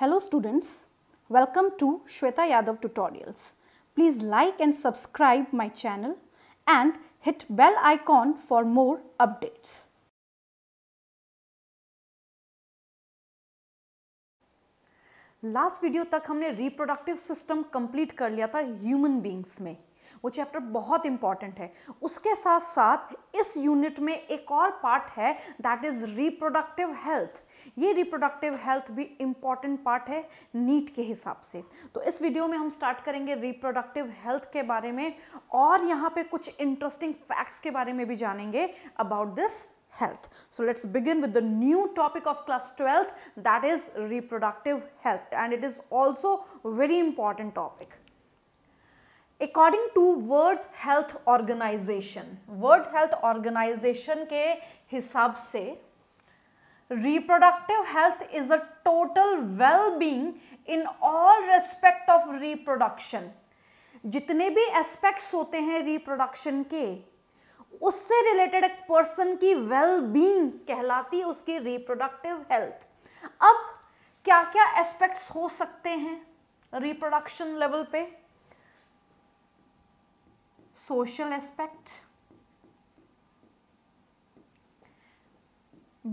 Hello students, welcome to Shweta Yadav tutorials. Please like and subscribe my channel and hit bell icon for more updates. Last video तक हमने reproductive system complete कर लिया था human beings में वो chapter बहुत important है उसके साथ साथ इस यूनिट में एक और पार्ट है दैट इज़ रिप्रोडक्टिव हेल्थ ये रिप्रोडक्टिव हेल्थ भी इम्पॉर्टेंट पार्ट है नीट के हिसाब से तो इस वीडियो में हम स्टार्ट करेंगे रिप्रोडक्टिव हेल्थ के बारे में और यहाँ पे कुछ इंटरेस्टिंग फैक्ट्स के बारे में भी जानेंगे about this health. So let's begin with the new topic of class 12th that is reproductive health and it is also very important topic. According to World Health Organization World Health Organization के हिसाब से reproductive health is a total well being in all respect of reproduction जितने भी aspects होते हैं reproduction के उससे related एक पर्सन की वेल बींग कहलाती है उसकी रिप्रोडक्टिव हेल्थ अब क्या क्या एस्पेक्ट्स हो सकते हैं रिप्रोडक्शन लेवल पे social aspect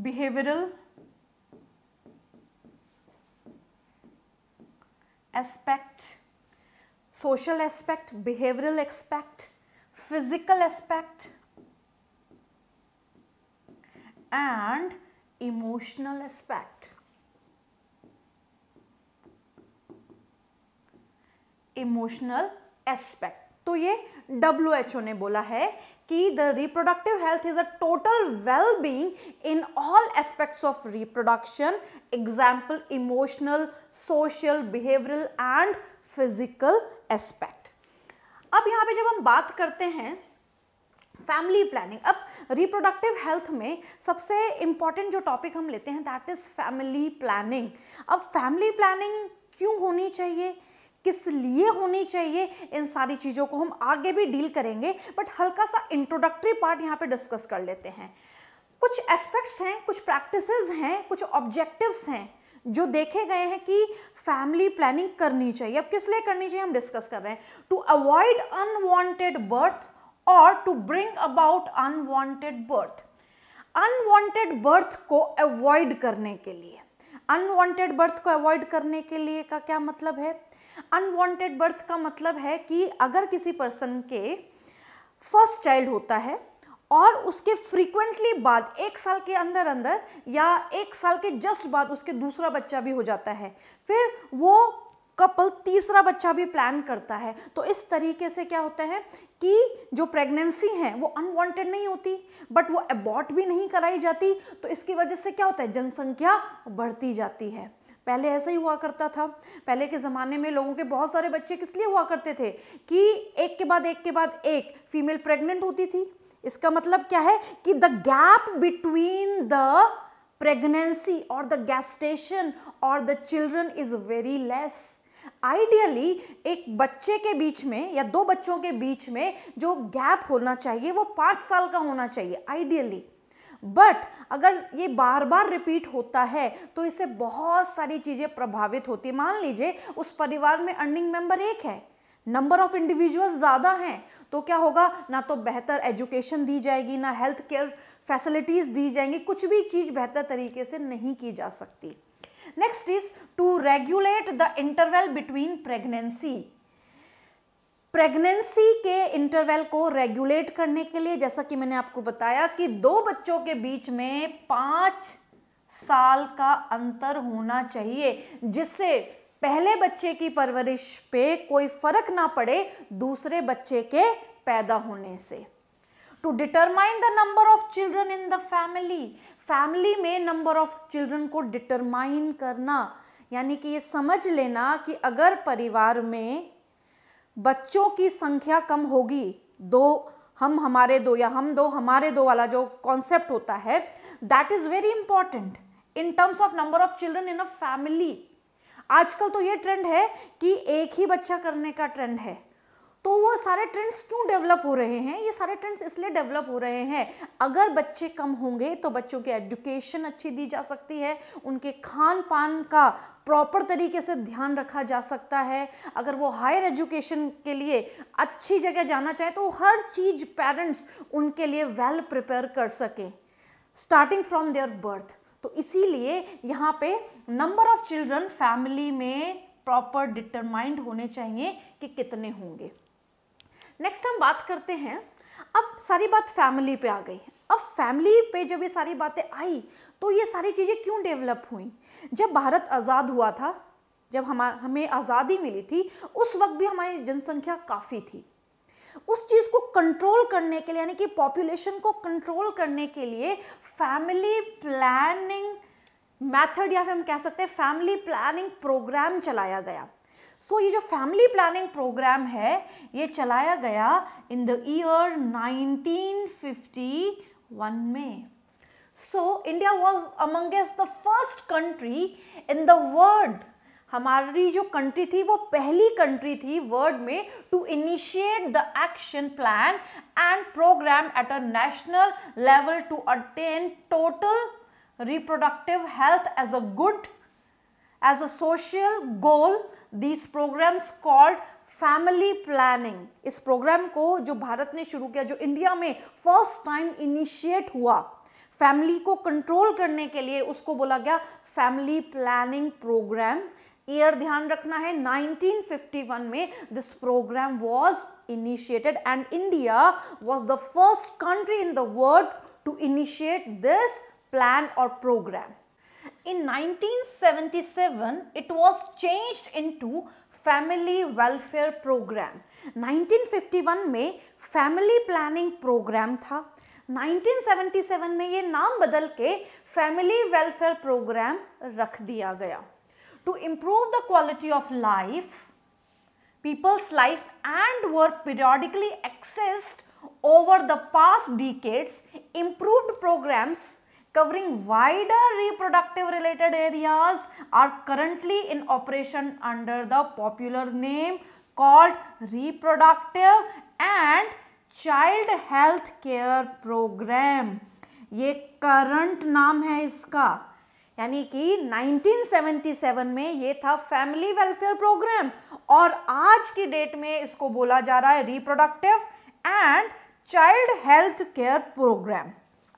behavioral aspect social aspect behavioral aspect physical aspect and emotional aspect emotional aspect तो ये डब्ल्यू एच ओ ने बोला है कि the reproductive health is a total well being in all aspects of reproduction example emotional social behavioural and physical aspect अब यहाँ पे जब हम बात करते हैं फैमिली प्लानिंग अब रिप्रोडक्टिव हेल्थ में सबसे इम्पॉर्टेंट जो टॉपिक हम लेते हैं दैट इज़ फैमिली प्लानिंग अब फैमिली प्लानिंग क्यों होनी चाहिए किस लिए होनी चाहिए इन सारी चीज़ों को हम आगे भी डील करेंगे बट हल्का सा इंट्रोडक्टरी पार्ट यहाँ पे डिस्कस कर लेते हैं कुछ एस्पेक्ट्स हैं कुछ प्रैक्टिसेस हैं कुछ ऑब्जेक्टिव्स हैं जो देखे गए हैं कि फैमिली प्लानिंग करनी चाहिए अब किस लिए करनी चाहिए हम डिस्कस कर रहे हैं टू अवॉइड अनवांटेड बर्थ और to bring about unwanted birth unwanted birth को अवॉइड करने के लिए अनवांटेड बर्थ को अवॉइड करने के लिए का क्या मतलब है अनवांटेड बर्थ का मतलब है कि अगर किसी पर्सन के फर्स्ट चाइल्ड होता है और उसके फ्रीक्वेंटली बाद एक साल के अंदर अंदर या एक साल के जस्ट बाद उसके दूसरा बच्चा भी हो जाता है फिर वो कपल तीसरा बच्चा भी प्लान करता है तो इस तरीके से क्या होता है कि जो प्रेगनेंसी है वो अनवांटेड नहीं होती बट वो एबॉर्ट भी नहीं कराई जाती तो इसकी वजह से क्या होता है जनसंख्या बढ़ती जाती है पहले ऐसा ही हुआ करता था पहले के ज़माने में लोगों के बहुत सारे बच्चे किस लिए हुआ करते थे कि एक के बाद एक के बाद एक फीमेल प्रेग्नेंट होती थी इसका मतलब क्या है कि the gap between the pregnancy और द गैस्टेशन और the children is very less ideally एक बच्चे के बीच में या दो बच्चों के बीच में जो गैप होना चाहिए वो पाँच साल का होना चाहिए आइडियली बट अगर ये बार बार रिपीट होता है तो इससे बहुत सारी चीज़ें प्रभावित होती है मान लीजिए उस परिवार में अर्निंग मेंबर एक है नंबर ऑफ इंडिविजुअल्स ज़्यादा हैं तो क्या होगा ना तो बेहतर एजुकेशन दी जाएगी ना हेल्थ केयर फैसिलिटीज़ दी जाएंगी कुछ भी चीज़ बेहतर तरीके से नहीं की जा सकती next is to regulate the interval between pregnancy pregnancy के इंटरवल को रेगुलेट करने के लिए जैसा कि मैंने आपको बताया कि दो बच्चों के बीच में पाँच साल का अंतर होना चाहिए जिससे पहले बच्चे की परवरिश पे कोई फर्क ना पड़े दूसरे बच्चे के पैदा होने से to determine the number of children in the family family में नंबर ऑफ चिल्ड्रन को डिटरमाइन करना यानी कि ये समझ लेना कि अगर परिवार में बच्चों की संख्या कम होगी दो हम हमारे दो या हम दो हमारे दो वाला जो कॉन्सेप्ट होता है that is very important in terms of number of children in a family आजकल तो ये ट्रेंड है कि एक ही बच्चा करने का ट्रेंड है तो वो सारे ट्रेंड्स क्यों डेवलप हो रहे हैं ये सारे ट्रेंड्स इसलिए डेवलप हो रहे हैं अगर बच्चे कम होंगे तो बच्चों की एजुकेशन अच्छी दी जा सकती है उनके खान पान का प्रॉपर तरीके से ध्यान रखा जा सकता है अगर वो हायर एजुकेशन के लिए अच्छी जगह जाना चाहे तो हर चीज़ पेरेंट्स उनके लिए वेल well प्रिपेयर कर सकें स्टार्टिंग फ्रॉम देयर बर्थ तो इसीलिए यहाँ पे नंबर ऑफ चिल्ड्रन फैमिली में प्रॉपर डिटरमाइंड होने चाहिए कि कितने होंगे नेक्स्ट हम बात करते हैं अब सारी बात फैमिली पे आ गई अब फैमिली पे जब ये सारी बातें आई तो ये सारी चीज़ें क्यों डेवलप हुई जब भारत आज़ाद हुआ था जब हमारा हमें आज़ादी मिली थी उस वक्त भी हमारी जनसंख्या काफ़ी थी उस चीज़ को कंट्रोल करने के लिए यानी कि पॉपुलेशन को कंट्रोल करने के लिए फैमिली प्लानिंग मेथड या फिर हम कह सकते हैं फैमिली प्लानिंग प्रोग्राम चलाया गया सो so, ये जो फैमिली प्लानिंग प्रोग्राम है ये चलाया गया इन द ईयर 1951 में so India was amongst the first country in the world हमारी जो कंट्री थी वो पहली कंट्री थी वर्ल्ड में to initiate the action plan and programme at a national level to attain total reproductive health as a good as a social goal these programmes called family planning इस programme को जो भारत ने शुरू किया जो इंडिया में फर्स्ट टाइम इनिशिएट हुआ फैमिली को कंट्रोल करने के लिए उसको बोला गया फैमिली प्लानिंग प्रोग्राम ईयर ध्यान रखना है 1951 में this programme was initiated and India was the first country in the world to initiate this plan और programme In 1977, it was changed into Family Welfare Program. 1951 में Family Planning Program था 1977 में ये नाम बदल के Family Welfare Program रख दिया गया To improve the quality of life, people's life and were periodically accessed over the past decades, improved programs covering wider reproductive related areas are currently in operation under the popular name called reproductive and child health care program ye current naam hai iska यानी कि 1977 में ये था family welfare programme और आज की date में इसको बोला जा रहा है reproductive and child health care programme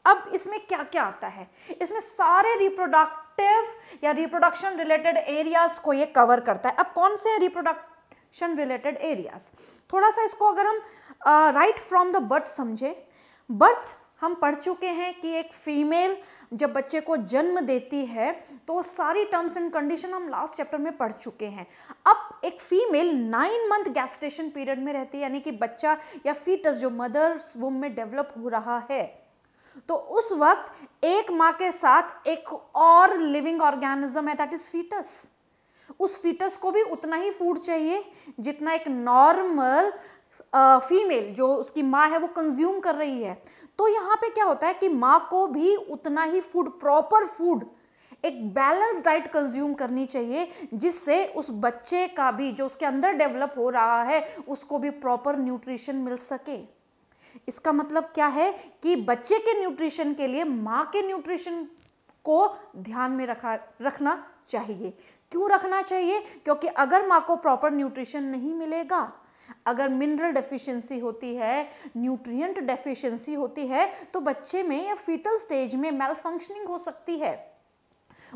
अब इसमें क्या क्या आता है इसमें सारे रिप्रोडक्टिव या रिप्रोडक्शन रिलेटेड एरियाज को ये कवर करता है अब कौन से रिप्रोडक्शन रिलेटेड एरियाज थोड़ा सा इसको अगर हम राइट फ्रॉम द बर्थ समझे बर्थ हम पढ़ चुके हैं कि एक फीमेल जब बच्चे को जन्म देती है तो सारी टर्म्स एंड कंडीशन हम लास्ट चैप्टर में पढ़ चुके हैं अब एक female nine month gestation period में रहती है यानी कि बच्चा या फीटस जो मदर्स वूम में डेवलप हो रहा है तो उस वक्त एक माँ के साथ एक और लिविंग ऑर्गेनिज्म है दैट इज फीटस उस फीटस को भी उतना ही फूड चाहिए जितना एक नॉर्मल फीमेल जो उसकी माँ है वो कंज्यूम कर रही है तो यहाँ पे क्या होता है कि माँ को भी उतना ही फूड प्रॉपर फूड एक बैलेंस डाइट कंज्यूम करनी चाहिए जिससे उस बच्चे का भी जो उसके अंदर डेवलप हो रहा है उसको भी प्रॉपर न्यूट्रिशन मिल सके इसका मतलब क्या है कि बच्चे के न्यूट्रिशन के लिए माँ के न्यूट्रिशन को ध्यान में रखा रखना चाहिए क्यों रखना चाहिए क्योंकि अगर माँ को प्रॉपर न्यूट्रिशन नहीं मिलेगा अगर मिनरल डेफिशिएंसी होती है न्यूट्रिएंट डेफिशिएंसी होती है तो बच्चे में या फीटल स्टेज में मेल फंक्शनिंग हो सकती है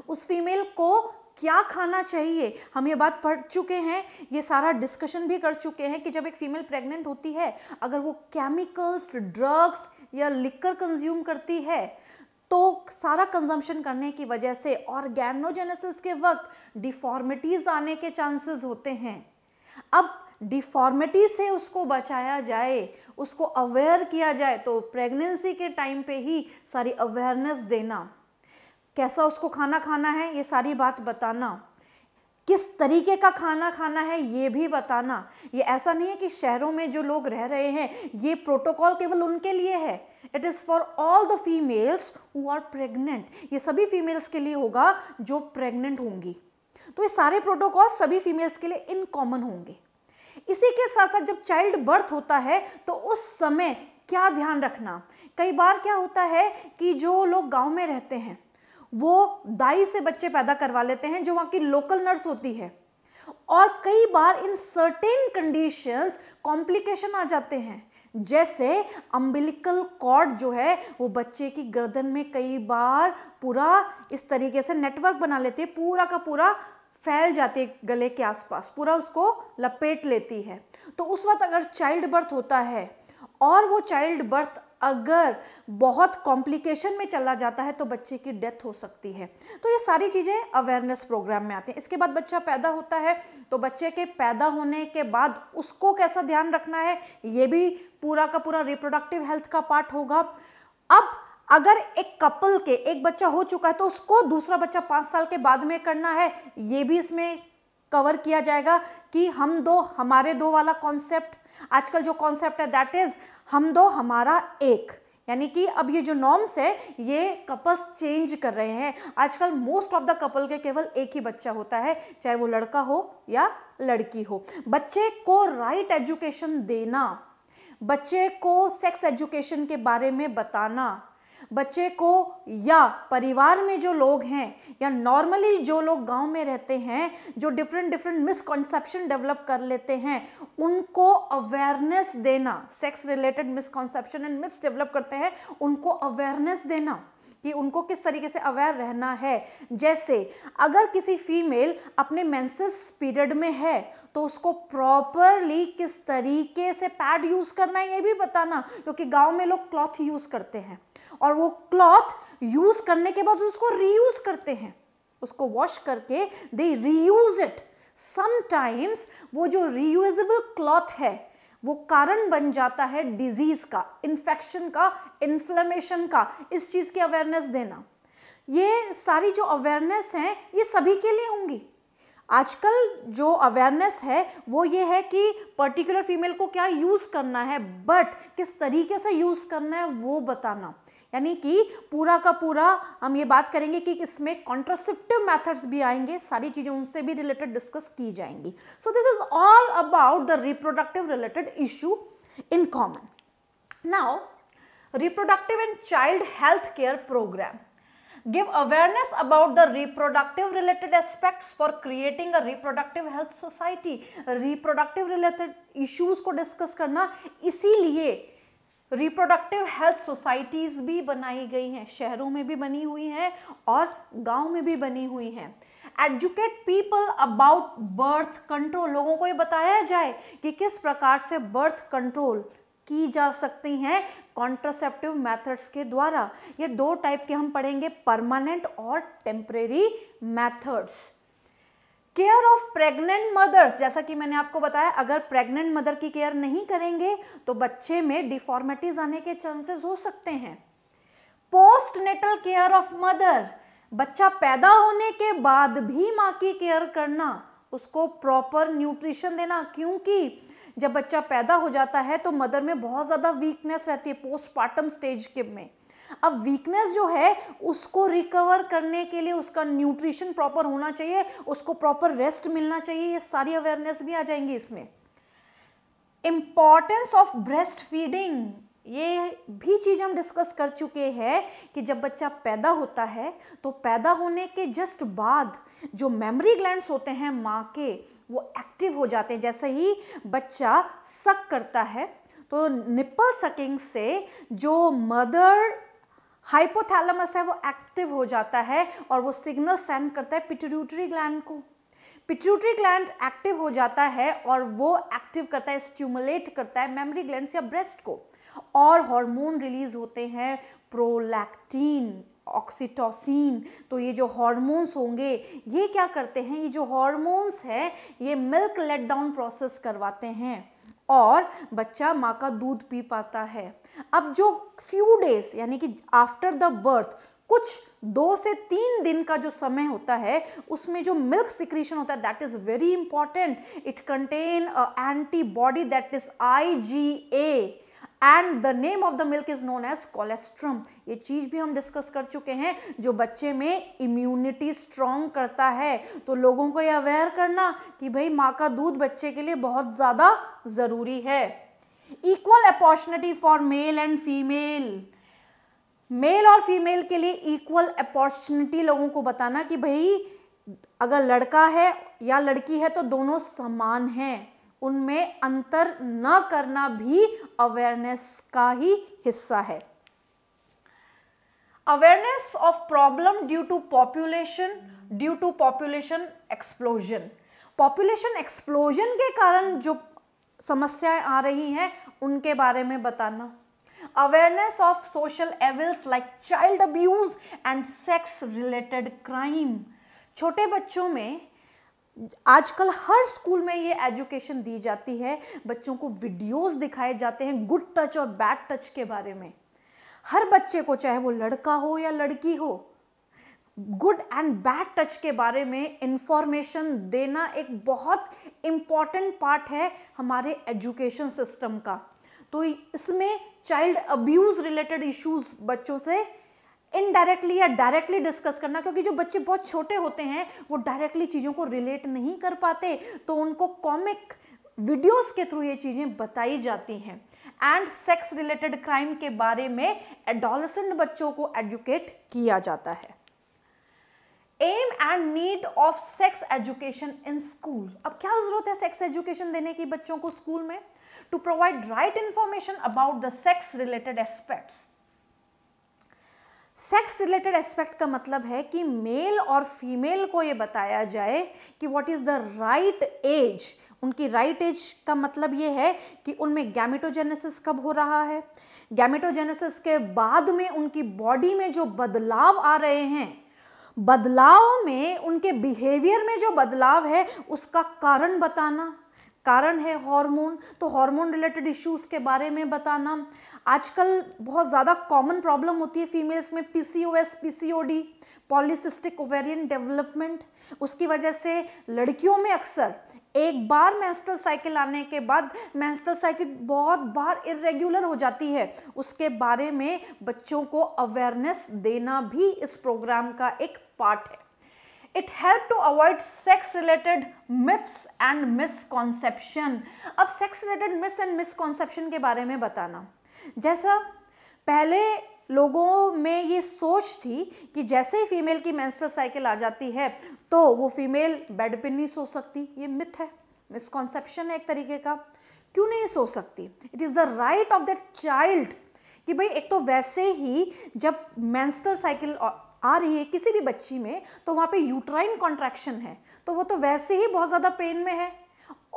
उस फीमेल को क्या खाना चाहिए हम ये बात पढ़ चुके हैं ये सारा डिस्कशन भी कर चुके हैं कि जब एक फीमेल प्रेग्नेंट होती है अगर वो केमिकल्स ड्रग्स या लिकर कंज्यूम करती है तो सारा कंजम्पशन करने की वजह से ऑर्गेनोजेनेसिस के वक्त डिफॉर्मिटीज़ आने के चांसेस होते हैं अब डिफॉर्मिटी से उसको बचाया जाए उसको अवेयर किया जाए तो प्रेगनेंसी के टाइम पे ही सारी अवेयरनेस देना कैसा उसको खाना खाना है ये सारी बात बताना किस तरीके का खाना खाना है ये भी बताना ये ऐसा नहीं है कि शहरों में जो लोग रह रहे हैं ये प्रोटोकॉल केवल उनके लिए है it is for all the females who are pregnant ये सभी फीमेल्स के लिए होगा जो प्रेग्नेंट होंगी तो ये सारे प्रोटोकॉल सभी फीमेल्स के लिए इन कॉमन होंगे इसी के साथ साथ जब चाइल्ड बर्थ होता है तो उस समय क्या ध्यान रखना कई बार क्या होता है कि जो लोग गांव में रहते हैं वो दाई से बच्चे पैदा करवा लेते हैं जो वहां की लोकल नर्स होती है और कई बार इन सर्टेन कंडीशंस कॉम्प्लिकेशन आ जाते हैं जैसे अम्बिलिकल कॉर्ड जो है वो बच्चे की गर्दन में कई बार पूरा इस तरीके से नेटवर्क बना लेते हैं पूरा का पूरा फैल जाती है गले के आसपास पूरा उसको लपेट लेती है तो उस वक्त अगर चाइल्ड बर्थ होता है और वो चाइल्ड बर्थ अगर बहुत कॉम्प्लिकेशन में चला जाता है तो बच्चे की डेथ हो सकती है तो ये सारी चीज़ें अवेयरनेस प्रोग्राम में आती हैं इसके बाद बच्चा पैदा होता है तो बच्चे के पैदा होने के बाद उसको कैसा ध्यान रखना है ये भी पूरा का पूरा रिप्रोडक्टिव हेल्थ का पार्ट होगा अब अगर एक कपल के एक बच्चा हो चुका है तो उसको दूसरा बच्चा पाँच साल के बाद में करना है ये भी इसमें कवर किया जाएगा कि हम दो हमारे दो वाला कॉन्सेप्ट आजकल जो कॉन्सेप्ट है दैट इज हम दो हमारा एक यानी कि अब ये जो नॉर्म्स है ये कपल्स चेंज कर रहे हैं आजकल मोस्ट ऑफ द कपल के केवल एक ही बच्चा होता है चाहे वो लड़का हो या लड़की हो बच्चे को राइट right एजुकेशन देना बच्चे को सेक्स एजुकेशन के बारे में बताना बच्चे को या परिवार में जो लोग हैं या नॉर्मली जो लोग गांव में रहते हैं जो डिफरेंट डिफरेंट मिसकॉन्सेप्शन डेवलप कर लेते हैं उनको अवेयरनेस देना सेक्स रिलेटेड मिसकॉन्सेप्शन एंड मिस डेवलप करते हैं उनको अवेयरनेस देना कि उनको किस तरीके से अवेयर रहना है जैसे अगर किसी फीमेल अपने मेंसेस पीरियड में है तो उसको प्रॉपरली किस तरीके से पैड यूज़ करना है ये भी बताना क्योंकि गांव में लोग क्लॉथ यूज़ करते हैं और वो क्लॉथ यूज करने के बाद उसको रीयूज करते हैं उसको वॉश करके दे रीयूज इट समटाइम्स वो जो रीयूजल क्लॉथ है वो कारण बन जाता है डिजीज का इन्फेक्शन का इन्फ्लेमेशन का इस चीज़ की अवेयरनेस देना ये सारी जो अवेयरनेस है ये सभी के लिए होंगी आजकल जो अवेयरनेस है वो ये है कि पर्टिकुलर फीमेल को क्या यूज़ करना है बट किस तरीके से यूज़ करना है वो बताना यानी कि पूरा का पूरा हम ये बात करेंगे कि इसमें कॉन्ट्रासिप्टिव मैथड्स भी आएंगे सारी चीजें उनसे भी रिलेटेड डिस्कस की जाएंगी so this is all about the reproductive related issue in common now reproductive and child health care programme give awareness about the reproductive related aspects for creating a reproductive health society reproductive related issues को discuss करना इसीलिए reproductive health societies भी बनाई गई हैं शहरों में भी बनी हुई हैं और गांव में भी बनी हुई हैं educate people about birth control लोगों को ये बताया जाए कि किस प्रकार से बर्थ कंट्रोल की जा सकती हैं कॉन्ट्रासेप्टिव मेथड्स के द्वारा ये दो टाइप के हम पढ़ेंगे परमानेंट और temporary methods care of pregnant mothers जैसा कि मैंने आपको बताया अगर प्रेग्नेंट मदर की केयर नहीं करेंगे तो बच्चे में डिफॉर्मेटीज आने के चांसेस हो सकते हैं post natal care of mother बच्चा पैदा होने के बाद भी माँ की केयर करना उसको प्रॉपर न्यूट्रिशन देना क्योंकि जब बच्चा पैदा हो जाता है तो मदर में बहुत ज़्यादा वीकनेस रहती है पोस्टपार्टम स्टेज के में अब वीकनेस जो है उसको रिकवर करने के लिए उसका न्यूट्रिशन प्रॉपर होना चाहिए उसको प्रॉपर रेस्ट मिलना चाहिए ये सारी अवेयरनेस भी आ जाएंगी इसमें इम्पॉर्टेंस ऑफ ब्रेस्ट फीडिंग ये भी चीज़ हम डिस्कस कर चुके हैं कि जब बच्चा पैदा होता है तो पैदा होने के जस्ट बाद जो मेमोरी ग्लैंड्स होते हैं माँ के वो एक्टिव हो जाते हैं जैसे ही बच्चा सक करता है तो निप्पल सकिंग से जो मदर हाइपोथैलेमस है वो एक्टिव हो जाता है और वो सिग्नल सेंड करता है पिट्यूटरी ग्लैंड को पिट्यूटरी ग्लैंड एक्टिव हो जाता है और वो एक्टिव करता है स्ट्यूमुलेट करता है मेमोरी ग्लैंड या ब्रेस्ट को और हार्मोन रिलीज होते हैं प्रोलैक्टीन ऑक्सीटोसिन तो ये जो हॉर्मोन्स होंगे ये क्या करते हैं ये जो हॉर्मोन्स हैं ये मिल्क लेट डाउन प्रोसेस करवाते हैं और बच्चा माँ का दूध पी पाता है अब जो फ्यू डेज यानी कि आफ्टर द बर्थ कुछ दो से तीन दिन का जो समय होता है उसमें जो मिल्क सिक्रीशन होता है that is very important it contain antibody that is I G A and the name of the milk is known as colostrum ये चीज भी हम डिस्कस कर चुके हैं जो बच्चे में इम्यूनिटी स्ट्रांग करता है तो लोगों को ये अवेयर करना कि भाई माँ का दूध बच्चे के लिए बहुत ज़्यादा ज़रूरी है equal opportunity for male and female male और फीमेल के लिए इक्वल अपॉर्चुनिटी लोगों को बताना कि भाई अगर लड़का है या लड़की है तो दोनों समान हैं उनमें अंतर न करना भी अवेयरनेस का ही हिस्सा है awareness of problem due to population due to population explosion population explosion के कारण जो समस्याएं आ रही हैं उनके बारे में बताना awareness of social evils like child abuse and sex related crime छोटे बच्चों में आजकल हर स्कूल में ये एजुकेशन दी जाती है बच्चों को वीडियोस दिखाए जाते हैं गुड टच और बैड टच के बारे में हर बच्चे को चाहे वो लड़का हो या लड़की हो गुड एंड बैड टच के बारे में इंफॉर्मेशन देना एक बहुत इम्पॉर्टेंट पार्ट है हमारे एजुकेशन सिस्टम का तो इसमें चाइल्ड अब्यूज़ रिलेटेड इश्यूज बच्चों से इनडायरेक्टली या डायरेक्टली डिस्कस करना क्योंकि जो बच्चे बहुत छोटे होते हैं वो डायरेक्टली चीज़ों को रिलेट नहीं कर पाते तो उनको कॉमिक वीडियोस के थ्रू ये चीज़ें बताई जाती हैं एंड सेक्स रिलेटेड क्राइम के बारे में एडोलसेंट बच्चों को एजुकेट किया जाता है aim and need of sex education in school अब क्या जरूरत है सेक्स एजुकेशन देने की बच्चों को स्कूल में to provide right information about the sex related aspects sex related aspect का मतलब है कि मेल और फीमेल को ये बताया जाए कि what is the right age उनकी राइट right एज का मतलब ये है कि उनमें गैमेटोजेनेसिस कब हो रहा है गैमेटोजेनेसिस के बाद में उनकी बॉडी में जो बदलाव आ रहे हैं बदलाव में उनके बिहेवियर में जो बदलाव है उसका कारण बताना कारण है हार्मोन तो हार्मोन रिलेटेड इश्यूज के बारे में बताना आजकल बहुत ज़्यादा कॉमन प्रॉब्लम होती है फीमेल्स में PCOS PCOD polycystic ovarian development उसकी वजह से लड़कियों में अक्सर एक बार मैंस्ट्रल साइकिल आने के बाद मैंस्ट्रल साइकिल बहुत बार इरेगुलर हो जाती है उसके बारे में बच्चों को अवेयरनेस देना भी इस प्रोग्राम का एक पार्ट है it help to avoid sex related myths and misconception अब sex related myths and misconception के बारे में बताना जैसा पहले लोगों में ये सोच थी कि जैसे ही फीमेल की मेंस्ट्रुअल साइकिल आ जाती है तो वो फीमेल बेड पर नहीं सो सकती ये मिथ है मिसकॉन्सेप्शन है एक तरीके का क्यों नहीं सो सकती it is the right of that child कि भाई एक तो वैसे ही जब मेंस्ट्रुअल साइकिल आ रही है किसी भी बच्ची में तो वहाँ पे यूट्राइन कॉन्ट्रैक्शन है तो वो तो वैसे ही बहुत ज़्यादा पेन में है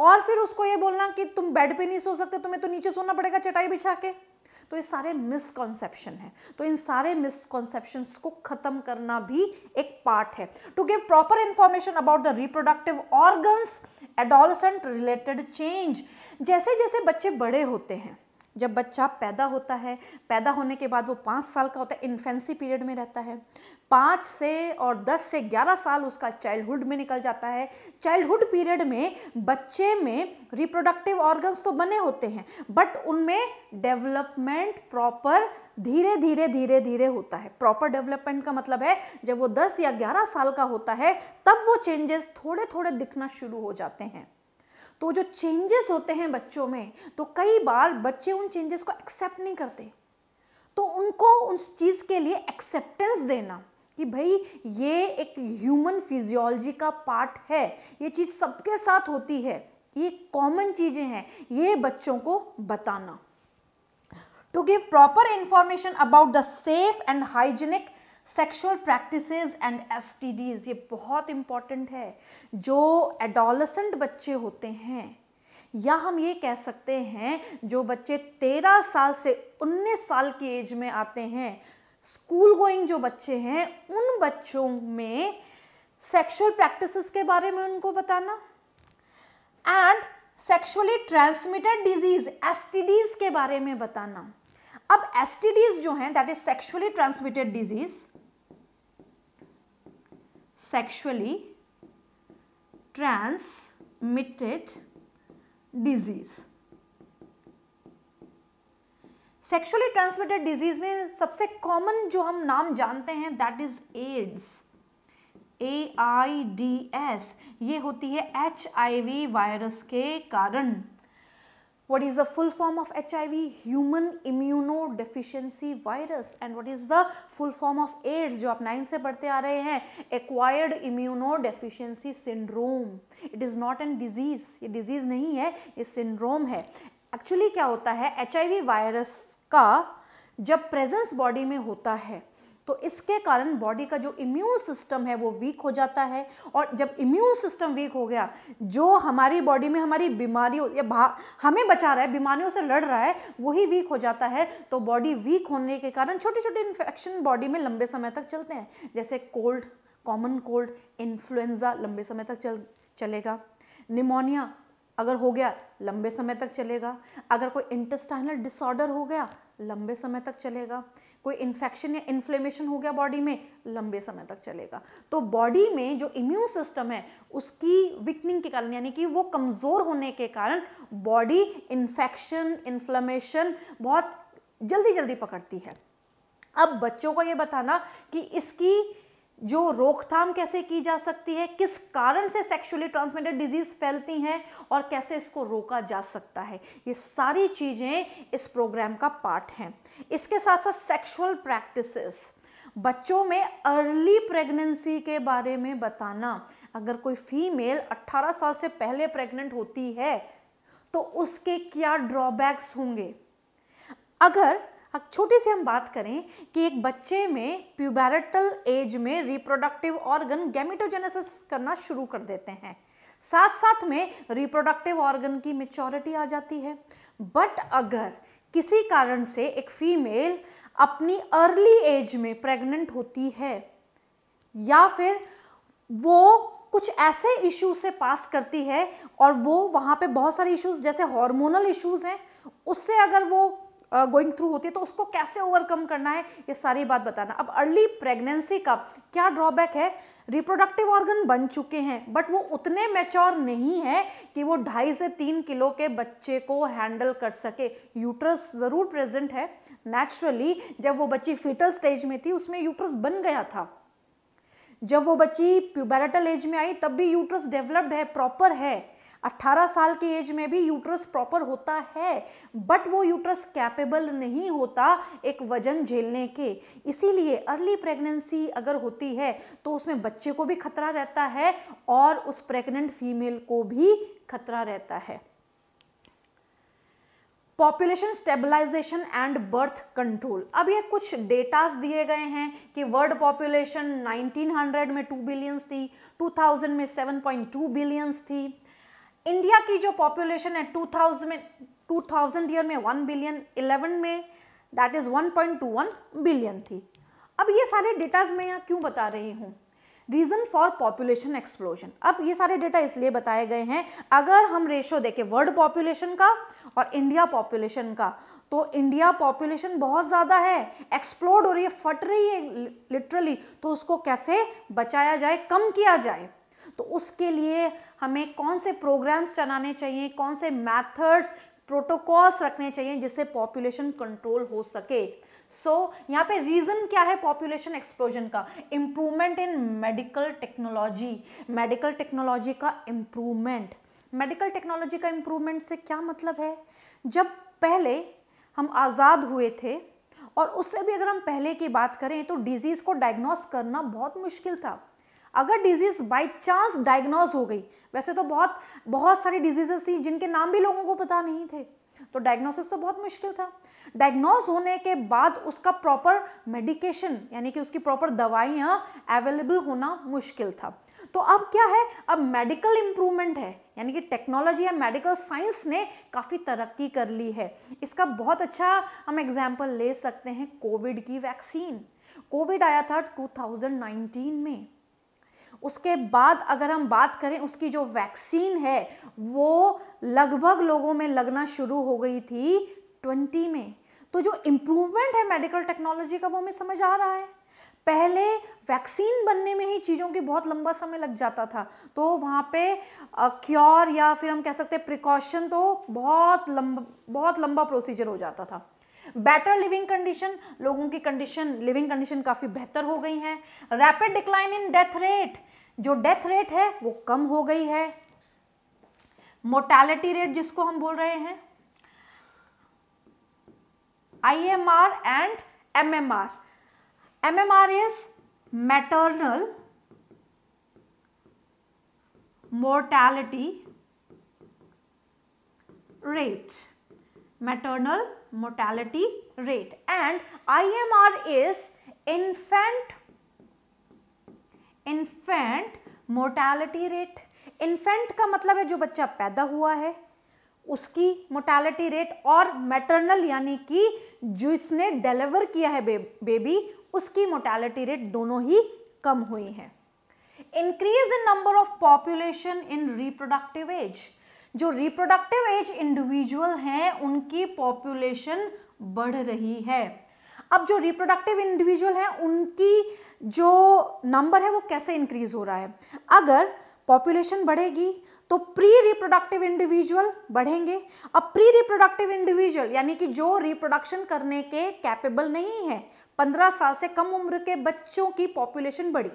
और फिर उसको ये बोलना कि तुम बेड पे नहीं सो सकते तुम्हें तो नीचे सोना पड़ेगा चटाई बिछा के तो ये सारे मिसकॉन्सेप्शन है तो इन सारे मिसकॉन्सेप्शन को खत्म करना भी एक पार्ट है to give proper information about the reproductive organs adolescent related change जैसे जैसे बच्चे बड़े होते हैं जब बच्चा पैदा होता है पैदा होने के बाद वो पाँच साल का होता है इन्फेंसी पीरियड में रहता है पाँच से और दस से ग्यारह साल उसका चाइल्डहुड में निकल जाता है चाइल्डहुड पीरियड में बच्चे में रिप्रोडक्टिव ऑर्गन्स तो बने होते हैं बट उनमें डेवलपमेंट प्रॉपर धीरे धीरे धीरे धीरे होता है प्रॉपर डेवलपमेंट का मतलब है जब वो दस या ग्यारह साल का होता है तब वो चेंजेस थोड़े थोड़े दिखना शुरू हो जाते हैं तो जो चेंजेस होते हैं बच्चों में तो कई बार बच्चे उन चेंजेस को एक्सेप्ट नहीं करते तो उनको उस चीज़ के लिए एक्सेप्टेंस देना कि भाई ये एक ह्यूमन फिजियोलॉजी का पार्ट है ये चीज़ सबके साथ होती है ये कॉमन चीज़ें हैं ये बच्चों को बताना to give proper information about the safe and hygienic sexual practices and STDs ये बहुत इम्पॉर्टेंट है जो एडोलसेंट बच्चे होते हैं या हम ये कह सकते हैं जो बच्चे तेरह साल से उन्नीस साल की एज में आते हैं स्कूल गोइंग जो बच्चे हैं उन बच्चों में सेक्सुअल प्रैक्टिसेस के बारे में उनको बताना and sexually transmitted disease STDs के बारे में बताना अब एसटीडीज जो हैं that is sexually transmitted disease sexually transmitted disease. Sexually transmitted disease में सबसे कॉमन जो हम नाम जानते हैं that is AIDS A I D S ये होती है एच आई वी वायरस के कारण What is the full form of HIV? Human Immunodeficiency Virus. And what is the full form of AIDS? jo aap 9 se padhte aa rahe hain Acquired Immunodeficiency Syndrome. It is not an disease. ye disease nahi hai ye syndrome hai actually kya hota hai hiv virus ka जब presence body में होता है तो इसके कारण body का जो immune system है वो वीक हो जाता है और जब इम्यून सिस्टम वीक हो गया जो हमारी बॉडी में हमारी बीमारियों या हमें बचा रहा है बीमारियों से लड़ रहा है वही वीक हो जाता है तो बॉडी वीक होने के कारण छोटे छोटे इन्फेक्शन बॉडी में लंबे समय तक चलते हैं जैसे कोल्ड कॉमन कोल्ड इन्फ्लुएंजा लंबे समय तक चल चलेगा निमोनिया अगर हो गया लंबे समय तक चलेगा अगर कोई इंटेस्टाइनल डिसऑर्डर हो गया लंबे समय तक चलेगा कोई इन्फेक्शन या इन्फ्लेमेशन हो गया बॉडी में लंबे समय तक चलेगा तो बॉडी में जो इम्यून सिस्टम है उसकी वीकनिंग के कारण यानी कि वो कमज़ोर होने के कारण बॉडी इन्फेक्शन इन्फ्लेमेशन बहुत जल्दी जल्दी पकड़ती है अब बच्चों को ये बताना कि इसकी जो रोकथाम कैसे की जा सकती है किस कारण से सेक्सुअली ट्रांसमिटेड डिजीज़ फैलती हैं और कैसे इसको रोका जा सकता है ये सारी चीज़ें इस प्रोग्राम का पार्ट हैं इसके साथ साथ सेक्सुअल प्रैक्टिसेस बच्चों में अर्ली प्रेगनेंसी के बारे में बताना अगर कोई फीमेल 18 साल से पहले प्रेग्नेंट होती है तो उसके क्या ड्रॉबैक्स होंगे अगर अब छोटी सी हम बात करें कि एक बच्चे में प्यूबैरिटल एज में रिप्रोडक्टिव ऑर्गन गैमिटोजेनेसिस करना शुरू कर देते हैं साथ साथ में रिप्रोडक्टिव ऑर्गन की मेच्योरिटी आ जाती है बट अगर किसी कारण से एक फीमेल अपनी अर्ली एज में प्रेग्नेंट होती है या फिर वो कुछ ऐसे इश्यू से पास करती है और वो वहाँ पे बहुत सारे इश्यूज जैसे हार्मोनल इश्यूज हैं उससे अगर वो गोइंग थ्रू होती है तो उसको कैसे ओवरकम करना है ये सारी बात बताना अब अर्ली प्रेगनेंसी का क्या ड्रॉबैक है रिप्रोडक्टिव ऑर्गन बन चुके हैं बट वो उतने मैच्योर नहीं है कि वो ढाई से तीन किलो के बच्चे को हैंडल कर सके यूट्रस ज़रूर प्रेजेंट है नेचुरली जब वो बच्ची फिटल स्टेज में थी उसमें यूट्रस बन गया था जब वो बच्ची प्यूबेरटल एज में आई तब भी यूट्रस डेवलप्ड है प्रॉपर है 18 साल की एज में भी यूट्रस प्रॉपर होता है बट वो यूट्रस कैपेबल नहीं होता एक वजन झेलने के इसीलिए अर्ली प्रेगनेंसी अगर होती है तो उसमें बच्चे को भी खतरा रहता है और उस प्रेग्नेंट फीमेल को भी खतरा रहता है population stabilization and birth control अब ये कुछ डेटास दिए गए हैं कि वर्ल्ड पॉपुलेशन 1900 में 2 बिलियंस थी 2000 में 7.2 बिलियंस थी इंडिया की जो पॉपुलेशन है टू में टू थाउजेंड ईयर में वन बिलियन इलेवन में that is one point two one billion थी अब ये सारे डेटाज मैं यहाँ क्यों बता रही हूँ रीज़न फॉर पॉपुलेशन एक्सप्लोजन अब ये सारे डेटा इसलिए बताए गए हैं अगर हम रेशो देखें वर्ल्ड पॉपुलेशन का और इंडिया पॉपुलेशन का तो इंडिया पॉपुलेशन बहुत ज़्यादा है एक्सप्लोड हो रही है फट रही है लिटरली तो उसको कैसे बचाया जाए कम किया जाए तो उसके लिए हमें कौन से प्रोग्राम्स चलाने चाहिए कौन से मैथड्स प्रोटोकॉल्स रखने चाहिए जिससे पॉपुलेशन कंट्रोल हो सके सो so, यहाँ पे रीज़न क्या है पॉपुलेशन एक्सप्लोजन का improvement in medical technology medical technology का इम्प्रूवमेंट मेडिकल टेक्नोलॉजी का इम्प्रूवमेंट से क्या मतलब है जब पहले हम आज़ाद हुए थे और उससे भी अगर हम पहले की बात करें तो डिजीज़ को डायग्नोस करना बहुत मुश्किल था अगर डिजीज़ बाई चांस डायग्नोज हो गई वैसे तो बहुत बहुत सारी डिजीजेस थी जिनके नाम भी लोगों को पता नहीं थे तो डायग्नोसिस तो बहुत मुश्किल था डायग्नोज होने के बाद उसका प्रॉपर मेडिकेशन यानी कि उसकी प्रॉपर दवाइयाँ अवेलेबल होना मुश्किल था तो अब क्या है अब मेडिकल इम्प्रूवमेंट है यानी कि टेक्नोलॉजी या मेडिकल साइंस ने काफ़ी तरक्की कर ली है इसका बहुत अच्छा हम एग्जाम्पल ले सकते हैं कोविड की वैक्सीन कोविड आया था 2019 में उसके बाद अगर हम बात करें उसकी जो वैक्सीन है वो लगभग लोगों में लगना शुरू हो गई थी ट्वेंटी में तो जो इम्प्रूवमेंट है मेडिकल टेक्नोलॉजी का वो हमें समझ आ रहा है पहले वैक्सीन बनने में ही चीज़ों की बहुत लंबा समय लग जाता था तो वहाँ पे क्योर या फिर हम कह सकते हैं प्रिकॉशन तो बहुत लंबा बहुत लंबा प्रोसीजर हो जाता था बेटर लिविंग कंडीशन लोगों की कंडीशन लिविंग कंडीशन काफ़ी बेहतर हो गई है rapid decline in death rate जो डेथ रेट है वो कम हो गई है मोर्टैलिटी रेट जिसको हम बोल रहे हैं I M R and M M R M M R is maternal mortality rate maternal mortality rate and IMR is infant infant mortality rate infant का मतलब है जो बच्चा पैदा हुआ है उसकी मोर्टेलिटी रेट और मैटरनल यानी कि जिसने डिलीवर किया है बे, बेबी उसकी मोर्टेलिटी रेट दोनों ही कम हुई है increase in number of population in reproductive age जो रिप्रोडक्टिव एज इंडिविजुअल हैं उनकी पॉपुलेशन बढ़ रही है अब जो रिप्रोडक्टिव इंडिविजुअल हैं उनकी जो नंबर है वो कैसे इंक्रीज हो रहा है अगर पॉपुलेशन बढ़ेगी तो प्री रिप्रोडक्टिव इंडिविजुअल बढ़ेंगे अब प्री रिप्रोडक्टिव इंडिविजुअल यानी कि जो रिप्रोडक्शन करने के कैपेबल नहीं है पंद्रह साल से कम उम्र के बच्चों की पॉपुलेशन बढ़ी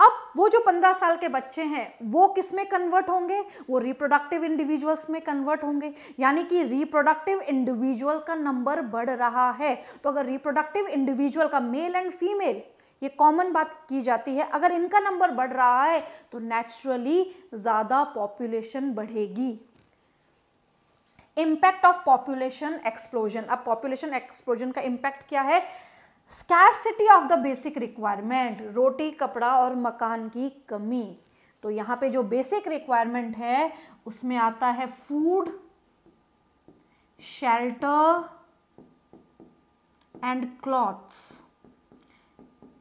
अब वो जो 15 साल के बच्चे हैं वो किस में कन्वर्ट होंगे वो रिप्रोडक्टिव इंडिविजुअल्स में कन्वर्ट होंगे यानी कि रिप्रोडक्टिव इंडिविजुअल का नंबर बढ़ रहा है तो अगर रिप्रोडक्टिव इंडिविजुअल का मेल एंड फीमेल ये कॉमन बात की जाती है अगर इनका नंबर बढ़ रहा है तो नेचुरली ज़्यादा पॉपुलेशन बढ़ेगी इंपैक्ट ऑफ पॉपुलेशन एक्सप्लोजन अब पॉपुलेशन एक्सप्लोजन का इंपैक्ट क्या है scarcity of the basic requirement रोटी कपड़ा और मकान की कमी तो यहां पे जो बेसिक रिक्वायरमेंट है उसमें आता है फूड शेल्टर एंड क्लॉथ्स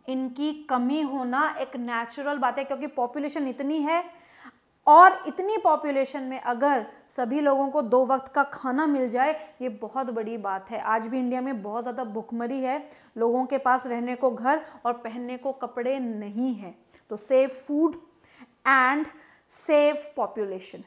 इनकी कमी होना एक नेचुरल बात है क्योंकि पॉपुलेशन इतनी है और इतनी पॉपुलेशन में अगर सभी लोगों को दो वक्त का खाना मिल जाए ये बहुत बड़ी बात है आज भी इंडिया में बहुत ज़्यादा भुखमरी है लोगों के पास रहने को घर और पहनने को कपड़े नहीं है तो save food and save population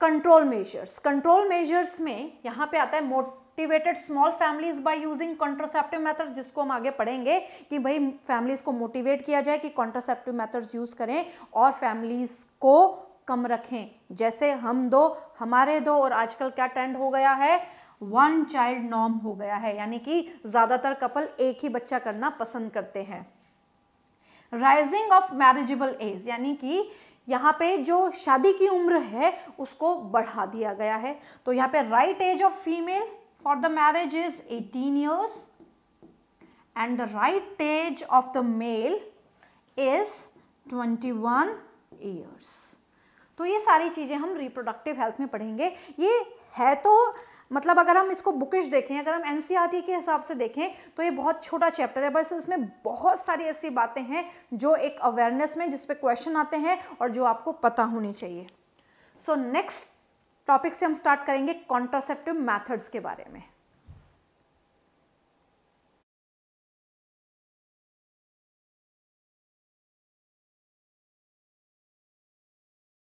control measures control measures में यहाँ पे आता है मोट motivated small families by using contraceptive methods जिसको हम आगे पढ़ेंगे कि भाई फैमिलीज को मोटिवेट किया जाए कि कॉन्ट्रोसेप्टिव मेथड्स यूज़ करें और फैमिलीज को कम रखें जैसे हम दो हमारे दो और आजकल क्या ट्रेंड हो गया है वन चाइल्ड नॉर्म हो गया है यानी कि ज़्यादातर कपल एक ही बच्चा करना पसंद करते हैं राइजिंग ऑफ मैरिजेबल एज यानी कि यहाँ पे जो शादी की उम्र है उसको बढ़ा दिया गया है तो यहाँ पे right age of female for the marriage is 18 years and the right age of the male is 21 years. तो ये सारी चीज़ें हम रिप्रोडक्टिव हेल्थ में पढ़ेंगे ये है तो मतलब अगर हम इसको बुकिश देखें अगर हम एनसीईआरटी e के हिसाब से देखें तो ये बहुत छोटा चैप्टर है बस इसमें बहुत सारी ऐसी बातें हैं जो एक अवेयरनेस में जिसपे क्वेश्चन आते हैं और जो आपको पता होनी चाहिए सो नेक्स्ट टॉपिक से हम स्टार्ट करेंगे कॉन्ट्रासेप्टिव मैथड्स के बारे में